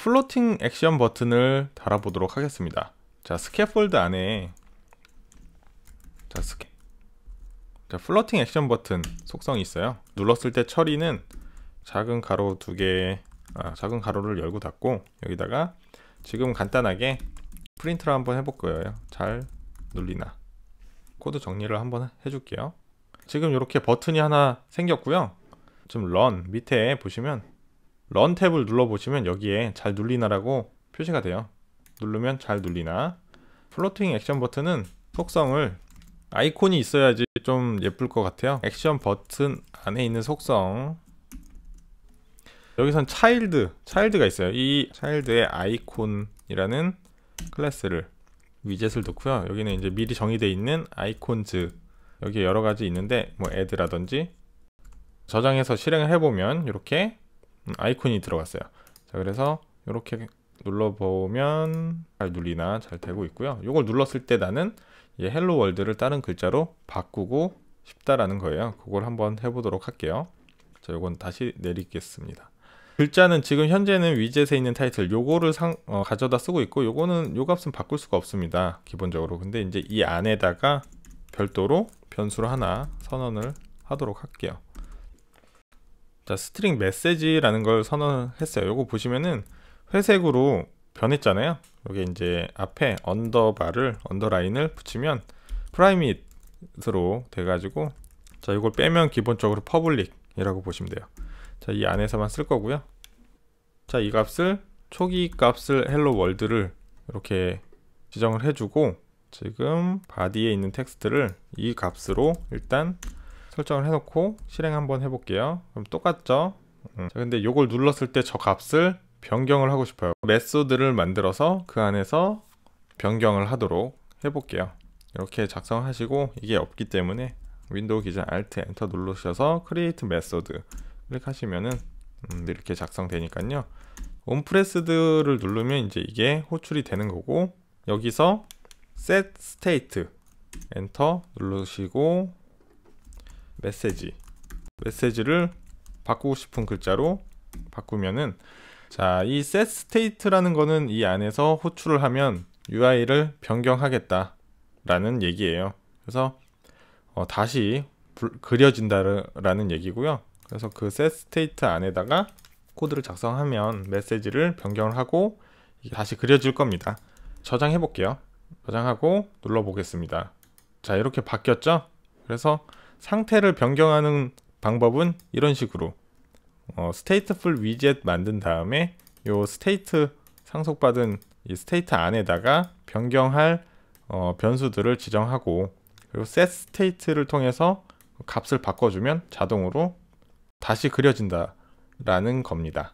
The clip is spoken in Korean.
플로팅 액션 버튼을 달아보도록 하겠습니다. 자, 스캐폴드 안에 자, 스캐 자, 플로팅 액션 버튼 속성이 있어요. 눌렀을 때 처리는 작은 가로 두 개, 아, 작은 가로를 열고 닫고 여기다가 지금 간단하게 프린트를 한번 해볼 거예요. 잘 눌리나. 코드 정리를 한번 해줄게요. 지금 이렇게 버튼이 하나 생겼고요. 지금 런 밑에 보시면 런 탭을 눌러보시면 여기에 잘 눌리나라고 표시가 돼요. 누르면 잘 눌리나. 플로팅 액션 버튼은 속성을 아이콘이 있어야지 좀 예쁠 것 같아요. 액션 버튼 안에 있는 속성. 여기선 차일드, 차일드가 있어요. 이 차일드의 아이콘이라는 클래스를 위젯을 넣고요. 여기는 이제 미리 정의되어 있는 아이콘즈 여기 에 여러 가지 있는데 뭐 add라든지 저장해서 실행을 해보면 이렇게 음, 아이콘이 들어갔어요 자 그래서 이렇게 눌러보면 잘 눌리나 잘 되고 있고요 이걸 눌렀을 때 나는 이 헬로 월드를 다른 글자로 바꾸고 싶다라는 거예요 그걸 한번 해보도록 할게요 자 요건 다시 내리겠습니다 글자는 지금 현재는 위젯에 있는 타이틀 요거를 상, 어, 가져다 쓰고 있고 요거는 요 값은 바꿀 수가 없습니다 기본적으로 근데 이제 이 안에다가 별도로 변수를 하나 선언을 하도록 할게요 자, 스트링 메시지라는 걸선언 했어요. 요거 보시면은 회색으로 변했잖아요. 요게 이제 앞에 언더바를 언더라인을 붙이면 프라이밋으로 돼가지고 자 이걸 빼면 기본적으로 퍼블릭이라고 보시면 돼요. 자이 안에서만 쓸 거고요. 자이 값을 초기 값을 헬로 월드를 이렇게 지정을 해주고 지금 바디에 있는 텍스트를 이 값으로 일단 설정을 해놓고 실행 한번 해볼게요. 그럼 똑같죠? 음. 자, 근데 이걸 눌렀을 때 저 값을 변경을 하고 싶어요. 메소드를 만들어서 그 안에서 변경을 하도록 해볼게요. 이렇게 작성하시고 이게 없기 때문에 윈도우 기준 Alt 엔터 누르셔서 Create Method 클릭하시면은 음, 이렇게 작성되니까요. 온프레스드를 누르면 이제 이게 호출이 되는 거고 여기서 Set State 엔터 누르시고 메시지 메시지를 바꾸고 싶은 글자로 바꾸면은 자 이 setState라는 거는 이 안에서 호출을 하면 UI를 변경하겠다 라는 얘기예요 그래서 어, 다시 그려진다라는 얘기고요 그래서 그 setState 안에다가 코드를 작성하면 메시지를 변경 하고 다시 그려질 겁니다 저장해 볼게요 저장하고 눌러 보겠습니다 자 이렇게 바뀌었죠 그래서 상태를 변경하는 방법은 이런 식으로 어, 스테이트풀 위젯 만든 다음에 요 스테이트 상속받은 이 스테이트 안에다가 변경할 어, 변수들을 지정하고 그리고 set state를 통해서 값을 바꿔주면 자동으로 다시 그려진다 라는 겁니다